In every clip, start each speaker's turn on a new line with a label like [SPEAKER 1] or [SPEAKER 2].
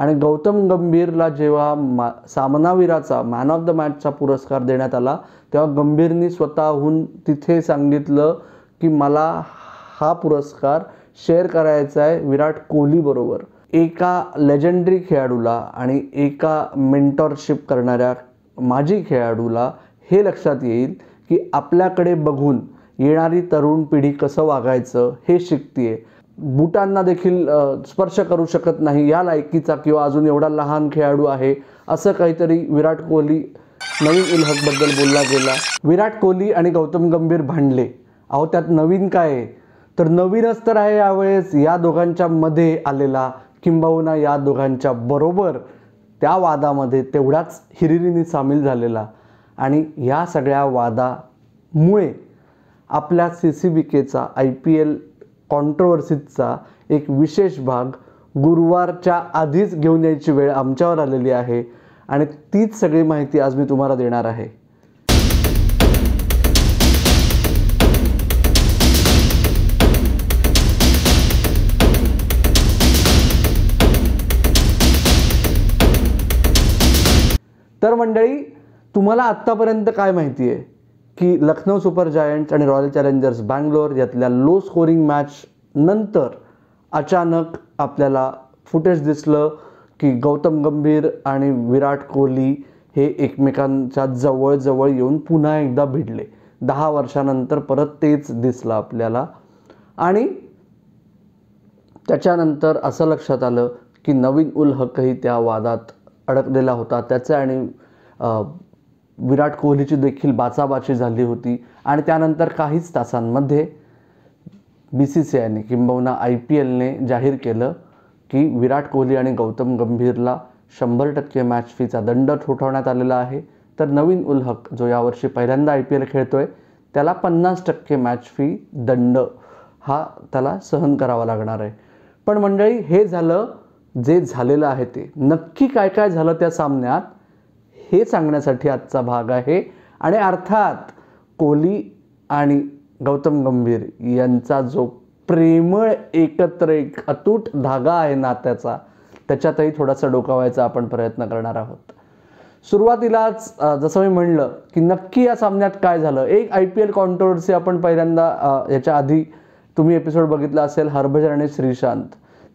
[SPEAKER 1] आणि गौतम गंभीरला जेव्हा मा सामनावीराचा मॅन ऑफ द मॅचचा पुरस्कार देण्यात आला तेव्हा गंभीरनी स्वतःहून तिथे सांगितलं की मला हा पुरस्कार शेअर करायचा आहे विराट कोहलीबरोबर एका लेजेंडरी खेळाडूला आणि एका मेंटॉरशिप करणाऱ्या माजी खेळाडूला हे लक्षात येईल की आपल्याकडे बघून येणारी तरुण पिढी कसं वागायचं हे शिकते बुटांना देखील स्पर्श करू शकत नाही या लायकीचा किंवा अजून एवढा लहान खेळाडू आहे असं काहीतरी विराट कोहली नवीन इलहकबद्दल बोलला गेला विराट कोहली आणि गौतम गंभीर भांडले अहो त्यात नवीन काय आहे तर नवीनच तर आहे यावेळेस या दोघांच्या मध्ये आलेला किंबहुना या दोघांच्या बरोबर त्या वादामध्ये तेवढाच हिरिरीने सामील झालेला आणि या सगळ्या वादामुळे आपल्या सी सी बी केचा आय पी एल कॉन्ट्रोवर्सीजचा एक विशेष भाग गुरुवारच्या आधीच घेऊन यायची वेळ आमच्यावर आलेली आहे आणि तीच सगळी माहिती आज मी तुम्हाला देणार आहे तर मंडळी तुम्हाला आत्तापर्यंत काय माहिती आहे की लखनौ सुपर जायंट्स आणि रॉयल चॅलेंजर्स बँगलोर यातल्या लो स्कोरिंग मॅच नंतर अचानक आपल्याला फुटेज दिसलं की गौतम गंभीर आणि विराट कोहली हे एकमेकांच्या जवळजवळ येऊन पुन्हा एकदा भिडले दहा वर्षानंतर परत तेच दिसलं आपल्याला आणि त्याच्यानंतर असं लक्षात आलं की नवीन उल हकही त्या वादात अडकलेला होता त्याचं आणि विराट कोहलीची देखील बाचाबाची झाली होती आणि त्यानंतर काहीच तासांमध्ये बी सी सी आयने किंबहुना आय पी एलने जाहीर केलं की विराट कोहली आणि गौतम गंभीरला शंभर टक्के मॅच फीचा दंड ठोठावण्यात आलेला आहे तर नवीन उल हक जो यावर्षी पहिल्यांदा आय पी एल खेळतोय त्याला पन्नास टक्के मॅच फी दंड हा त्याला सहन करावा लागणार आहे पण मंडळी हे झालं जे झालेलं आहे ते नक्की काय काय झालं त्या सामन्यात हे सांगण्यासाठी आजचा भाग आहे आणि अर्थात कोहली आणि गौतम गंभीर यांचा जो प्रेमळ एकत्र एक अतूट धागा आहे नात्याचा त्याच्यातही थोडासा डोकावायचा आपण प्रयत्न करणार आहोत सुरुवातीलाच जसं मी म्हणलं की नक्की या सामन्यात काय झालं एक आय पी एल कॉन्ट्रोवर्सी आपण पहिल्यांदा याच्या आधी तुम्ही एपिसोड बघितला असेल हरभजन आणि श्रीशांत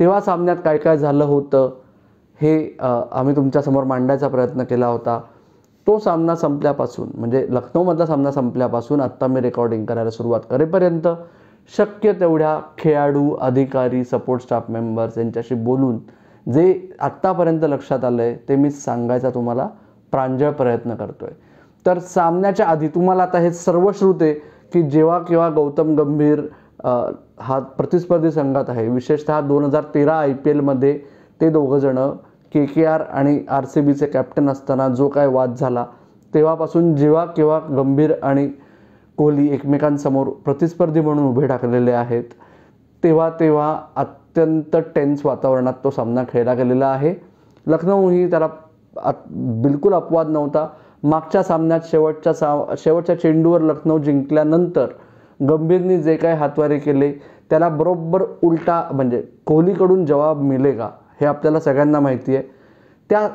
[SPEAKER 1] तेव्हा सामन्यात काय काय झालं होतं हे आम्ही तुमच्यासमोर मांडायचा प्रयत्न केला होता तो सामना संपल्यापासून म्हणजे लखनौमधला सामना संपल्यापासून आत्ता मी रेकॉर्डिंग करायला सुरुवात करेपर्यंत शक्य तेवढ्या खेळाडू अधिकारी सपोर्ट स्टाफ मेंबर्स यांच्याशी बोलून जे आत्तापर्यंत लक्षात आलं आहे ते मी सांगायचा तुम्हाला प्रांजळ प्रयत्न करतो आहे तर सामन्याच्या आधी तुम्हाला आता हे सर्व श्रुते की जेव्हा केव्हा गौतम गंभीर हा प्रतिस्पर्धी संघात आहे विशेषतः दोन हजार तेरा आय पी एलमध्ये ते दोघंजणं के के आर आणि आर सी बीचे कॅप्टन असताना जो काय वाद झाला तेव्हापासून जेव्हा केव्हा गंभीर आणि कोहली एकमेकांसमोर प्रतिस्पर्धी म्हणून उभे टाकलेले आहेत तेव्हा तेव्हा अत्यंत टेन्स वातावरणात तो सामना खेळला गेलेला आहे लखनऊही त्याला बिलकुल अपवाद नव्हता मागच्या सामन्यात शेवटच्या सा शेवटच्या चेंडूवर लखनौ जिंकल्यानंतर गंभीरनी जे काय हातवारे केले त्याला बरोबर उलटा म्हणजे कोहलीकडून जवाब मिलेगा हे आपल्याला सगळ्यांना माहिती आहे त्या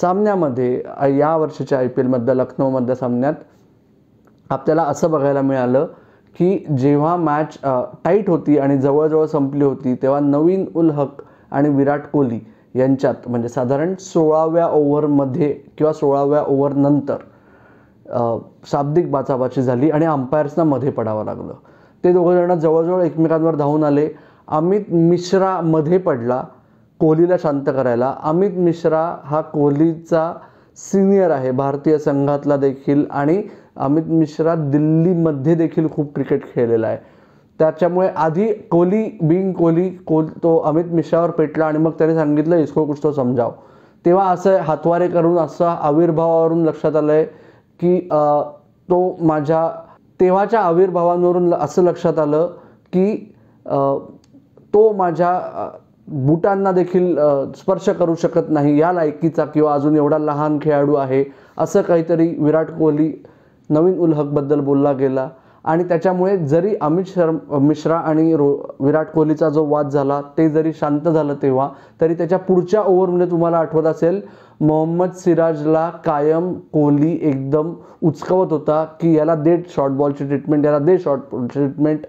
[SPEAKER 1] सामन्यामध्ये या वर्षाच्या आय पी एलमधल्या लखनौमधल्या सामन्यात आपल्याला असं बघायला मिळालं की जेव्हा मॅच टाईट होती आणि जवळजवळ संपली होती तेव्हा नवीन उल हक आणि विराट कोहली यांच्यात म्हणजे साधारण सोळाव्या ओव्हरमध्ये किंवा सोळाव्या ओव्हरनंतर शाब्दिक बाचाबाची झाली आणि अंपायर्सना मध्ये पडावं लागलं ते जण जवळजवळ एकमेकांवर धावून आले अमित मिश्रामध्ये पडला कोहलीला शांत करायला अमित मिश्रा हा कोहलीचा सिनियर आहे भारतीय संघातला देखील आणि अमित मिश्रा दिल्लीमध्ये देखील खूप क्रिकेट खेळलेला आहे त्याच्यामुळे आधी कोहली बिंग कोहली कोल तो अमित मिश्रावर पेटला आणि मग त्याने सांगितलं इसको कुछ तो समजाव तेव्हा असं हातवारे करून असं आविर्भावावरून लक्षात आलं आहे की तो माझ्या तेव्हाच्या आविर्भावांवरून असं लक्षात आलं की तो माझ्या बुटांना देखील स्पर्श करू शकत नाही या लायकीचा किंवा अजून एवढा लहान खेळाडू आहे असं काहीतरी विराट कोहली नवीन उल बोलला गेला आणि त्याच्यामुळे जरी अमित शर्म मिश्रा आणि रो विराट कोहलीचा जो वाद झाला ते जरी शांत झालं तेव्हा तरी त्याच्या पुढच्या ओव्हरमध्ये तुम्हाला आठवत असेल मोहम्मद सिराजला कायम कोहली एकदम उचकवत होता की याला दे शॉर्ट बॉलची ट्रीटमेंट याला दे शॉर्ट ट्रीटमेंट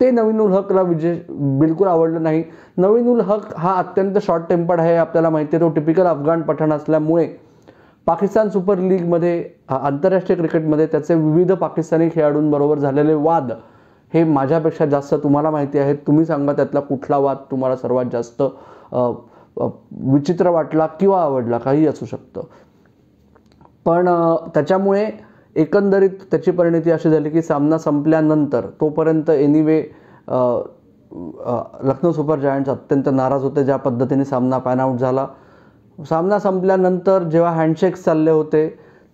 [SPEAKER 1] ते नवीन उल हकला विजय बिलकुल आवडलं नाही नवीन उल हक हा अत्यंत शॉर्ट टेम्पर्ड आहे आपल्याला माहिती आहे तो टिपिकल अफगाण पठाण असल्यामुळे पाकिस्तान सुपर लीगमध्ये आंतरराष्ट्रीय क्रिकेटमध्ये त्याचे विविध पाकिस्तानी खेळाडूंबरोबर झालेले वाद हे माझ्यापेक्षा जास्त तुम्हाला माहिती आहे तुम्ही सांगा त्यातला कुठला वाद तुम्हाला सर्वात जास्त विचित्र वाटला किंवा आवडला काही असू शकतं पण त्याच्यामुळे एकंदरीत त्याची परिणिती अशी झाली की सामना संपल्यानंतर तोपर्यंत एनिवे लखनौ सुपर जायंट्स अत्यंत नाराज होते ज्या पद्धतीने सामना पॅनआउट झाला सामना संपल्यानंतर जेव्हा हँडशेक्स चालले होते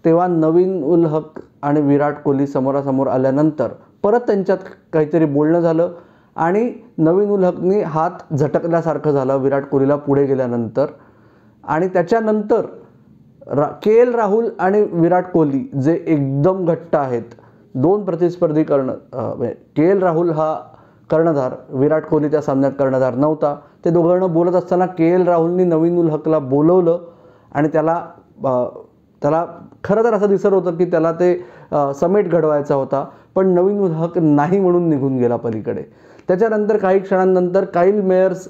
[SPEAKER 1] तेव्हा नवीन उल हक आणि विराट कोहली समोरासमोर आल्यानंतर परत त्यांच्यात काहीतरी बोलणं झालं आणि नवीन उल हकनी हात झटकल्यासारखं झालं विराट कोहलीला पुढे गेल्यानंतर आणि त्याच्यानंतर रा के एल राहुल आणि विराट कोहली जे एकदम घट्ट आहेत दोन प्रतिस्पर्धी कर्ण म्हणजे के एल राहुल हा कर्णधार विराट कोहली त्या सामन्यात कर्णधार नव्हता ते दोघांना बोलत असताना के एल राहुलनी नवीन उल हकला बोलवलं आणि त्याला त्याला खरं तर असं दिसत होतं की त्याला ते समेट घडवायचा होता पण नवीन उल हक नाही म्हणून निघून गेला पलीकडे त्याच्यानंतर काही क्षणांनंतर काईल मेयर्स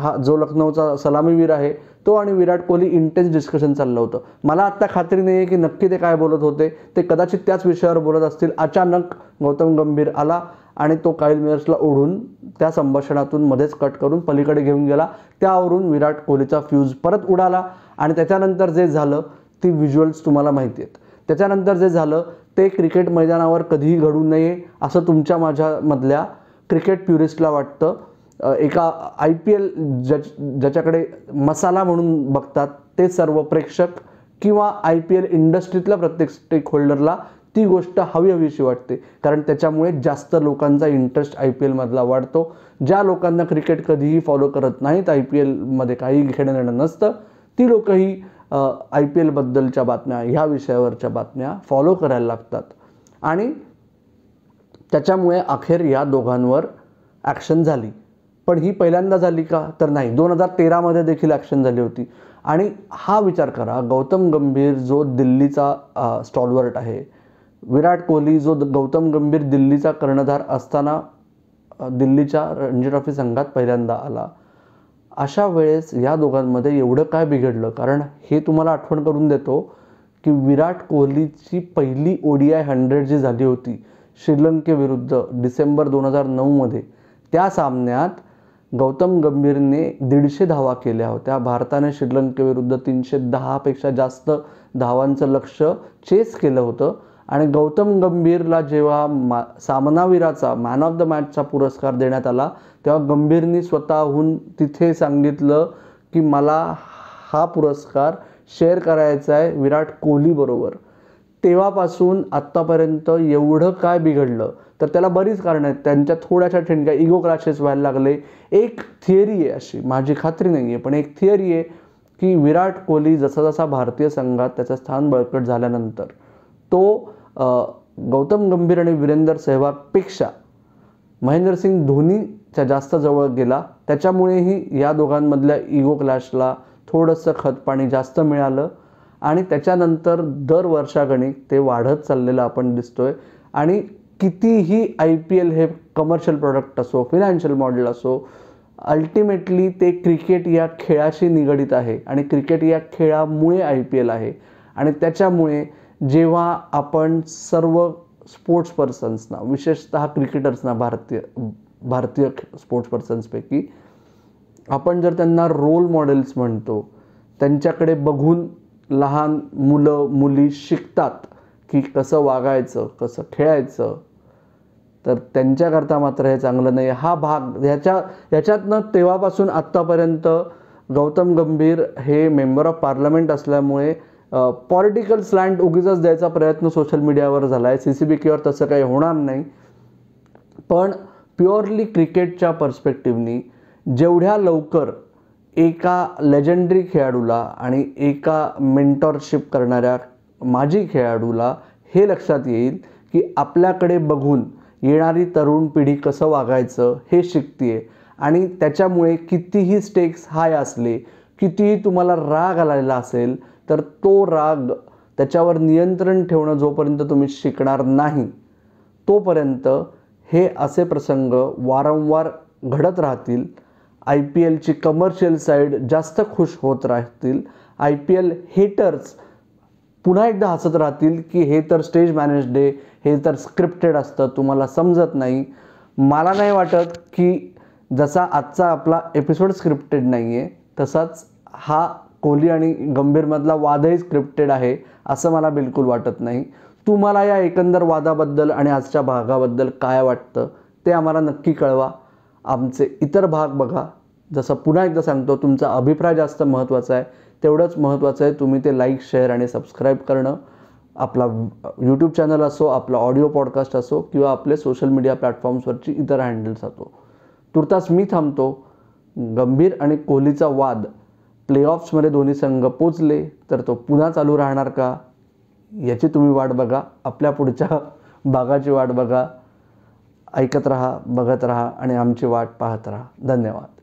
[SPEAKER 1] हा जो लखनौचा सलामीवीर आहे तो आणि विराट कोहली इंटेन्स डिस्कशन चाललं होतं मला आत्ता खात्री नाही आहे की नक्की ते काय बोलत होते ते कदाचित त्याच विषयावर बोलत असतील अचानक गौतम गंभीर आला आणि तो काईल मेयर्सला ओढून त्या संभाषणातून मध्येच कट करून पलीकडे घेऊन गेला त्यावरून विराट कोहलीचा फ्यूज परत उडाला आणि त्याच्यानंतर जे झालं ती व्हिज्युअल्स तुम्हाला माहिती आहेत त्याच्यानंतर जे झालं ते क्रिकेट मैदानावर कधीही घडू नये असं तुमच्या माझ्यामधल्या क्रिकेट प्युरिस्टला वाटतं एका आय पी एल ज्याच ज्याच्याकडे मसाला म्हणून बघतात ते सर्व प्रेक्षक किंवा आय पी एल इंडस्ट्रीतल्या प्रत्येक स्टेक होल्डरला ती गोष्ट हवी हवीशी वाटते कारण त्याच्यामुळे जास्त लोकांचा इंटरेस्ट आय पी एलमधला वाढतो ज्या लोकांना क्रिकेट कधीही फॉलो करत नाहीत आय पी एलमध्ये काही घेणं देणं नसतं ती लोकही आय पी एलबद्दलच्या बातम्या ह्या विषयावरच्या बातम्या फॉलो करायला लागतात आणि त्याच्यामुळे अखेर या दोघांवर ॲक्शन झाली पण ही पहिल्यांदा झाली का तर नाही दोन हजार तेरामध्ये देखील ॲक्शन झाली होती आणि हा विचार करा गौतम गंभीर जो दिल्लीचा स्टॉलवर्ट आहे विराट कोहली जो गौतम गंभीर दिल्लीचा कर्णधार असताना दिल्लीच्या रणजी ट्रॉफी संघात पहिल्यांदा आला अशा वेळेस या दोघांमध्ये एवढं काय बिघडलं कारण हे तुम्हाला आठवण करून देतो की विराट कोहलीची पहिली आय हंड्रेड जी झाली होती श्रीलंकेविरुद्ध डिसेंबर दोन हजार नऊमध्ये त्या सामन्यात गौतम गंभीरने दीडशे धावा केल्या होत्या भारताने श्रीलंकेविरुद्ध तीनशे दहापेक्षा जास्त धावांचं लक्ष चेस केलं होतं आणि गौतम गंभीरला जेव्हा मा सामनावीराचा मॅन ऑफ द मॅचचा पुरस्कार देण्यात आला तेव्हा गंभीरनी स्वतःहून तिथे सांगितलं की मला हा पुरस्कार शेअर करायचा आहे विराट कोहलीबरोबर तेव्हापासून आत्तापर्यंत एवढं काय बिघडलं तर त्याला बरीच कारणं आहेत त्यांच्या थोड्याशा ठिणक्या इगो क्रॅशेस व्हायला लागले एक थिअरी आहे अशी माझी खात्री नाही आहे पण एक थिअरी आहे की विराट कोहली जसा जसा भारतीय संघात त्याचं स्थान बळकट झाल्यानंतर तो गौतम गंभीर आणि वीरेंदर सेहवागपेक्षा महेंद्रसिंग धोनीच्या जास्त जवळ गेला त्याच्यामुळेही या दोघांमधल्या इगो क्लॅशला थोडंसं खतपाणी जास्त मिळालं आणि त्याच्यानंतर दर वर्षागणिक ते वाढत चाललेलं आपण दिसतोय आणि कितीही आय पी एल हे कमर्शियल प्रॉडक्ट असो फिनान्शियल मॉडेल असो अल्टिमेटली ते क्रिकेट या खेळाशी निगडित आहे आणि क्रिकेट या खेळामुळे आय पी एल आहे आणि त्याच्यामुळे जेव्हा आपण सर्व स्पोर्ट्स पर्सन्सना विशेषत क्रिकेटर्सना भारतीय भारतीय स्पोर्ट्स पर्सन्सपैकी आपण जर त्यांना रोल मॉडेल्स म्हणतो त्यांच्याकडे बघून लहान मुलं मुली शिकतात की कसं वागायचं कसं खेळायचं तर त्यांच्याकरता मात्र हे चांगलं नाही हा भाग ह्याच्या ह्याच्यातनं तेव्हापासून आत्तापर्यंत गौतम गंभीर हे मेंबर ऑफ पार्लमेंट असल्यामुळे पॉलिटिकल स्लँड उगीच द्यायचा प्रयत्न सोशल मीडियावर झाला आहे सी सी बी केवर तसं काही होणार नाही पण प्युअरली क्रिकेटच्या पर्स्पेक्टिव्हनी जेवढ्या लवकर एका लेजेंडरी खेळाडूला आणि एका मेंटॉरशिप करणाऱ्या माजी खेळाडूला हे लक्षात येईल की आपल्याकडे बघून येणारी तरुण पिढी कसं वागायचं हे शिकते आणि त्याच्यामुळे कितीही स्टेक्स हाय असले कितीही तुम्हाला राग आलेला असेल तर तो राग त्याच्यावर नियंत्रण ठेवणं जोपर्यंत तुम्ही शिकणार नाही तोपर्यंत हे असे प्रसंग वारंवार घडत राहतील आय पी एलची कमर्शियल साईड जास्त खुश होत राहतील आय पी एल हेटर्स पुन्हा एकदा हसत राहतील की हे तर स्टेज मॅनेज डे हे तर स्क्रिप्टेड असतं तुम्हाला समजत नाही मला नाही वाटत की जसा आजचा आपला एपिसोड स्क्रिप्टेड नाही आहे तसाच हा कोहली आणि गंभीरमधला वादही स्क्रिप्टेड आहे असं मला बिलकुल वाटत नाही तुम्हाला या एकंदर वादाबद्दल आणि आजच्या भागाबद्दल काय वाटतं ते आम्हाला नक्की कळवा आमचे इतर भाग बघा जसं पुन्हा एकदा सांगतो तुमचा अभिप्राय जास्त महत्त्वाचा आहे तेवढंच महत्त्वाचं आहे तुम्ही ते लाईक शेअर आणि सबस्क्राईब करणं आपला यूट्यूब चॅनल असो आपला ऑडिओ पॉडकास्ट असो किंवा आपले सोशल मीडिया प्लॅटफॉर्म्सवरची इतर हँडल्स असो तुर्तास मी थांबतो गंभीर आणि कोहलीचा वाद प्लेऑफ्समध्ये दोन्ही संघ पोचले तर तो पुन्हा चालू राहणार का याची तुम्ही वाट बघा आपल्या पुढच्या भागाची वाट बघा ऐकत राहा बघत राहा आणि आमची वाट पाहत राहा धन्यवाद